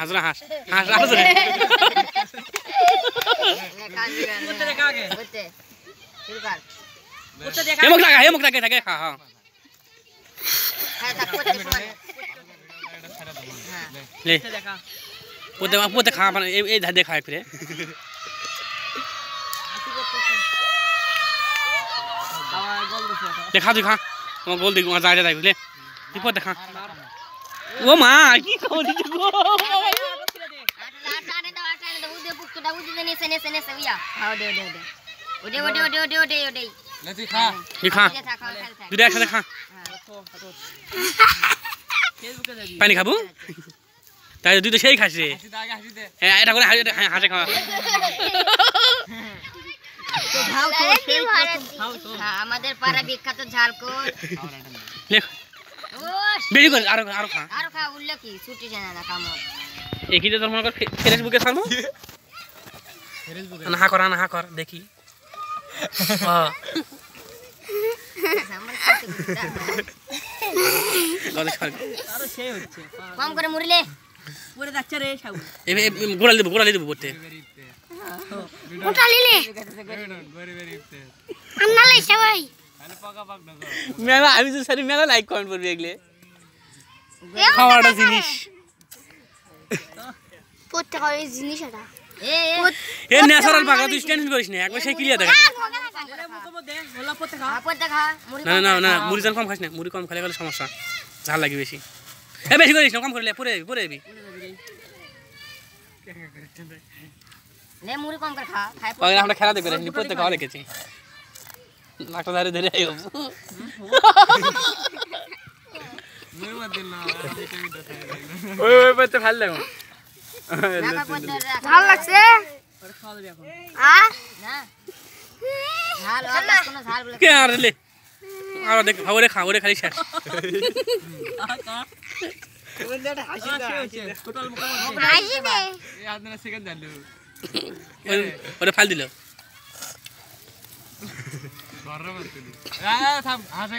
হাস না হাস कुत्ते देखा के कुत्ते कर कुत्ते देखा हां हां ले खा हाँ, इधर देखा है फिर देखा दिखा गोल दिखा जा रहा ले देखो खा ও মা কি করি গো পানি খাবো তাই তুই তো সেই খাস হ্যাঁ এটা হাসে হ্যাঁ, খাওয়া হ্যাঁ, আমাদের পাড়া বিখ্যাত ঝালকোট খাস করে আরো আরো খা আরো খা উল্লে কি ছুটি জানা না কাম একই তো ফেসবুকে ফেসবুকে না কর না কর দেখি কম আচ্ছা, মেলা আমি তো সারি মেলা লাইক কমেন্ট করবি এগুলো খাওয়াটা জিনিস এ করিস একবার সেই ক্লিয়ার না না না মুড়ি জাল কম মুড়ি কম সমস্যা করিস না কম আমরা খেলা দেখবে খাওয়া ধরে ওই ওই পড়তে ভালো লাগো ভালো লাগছে ফাল দিল হাসে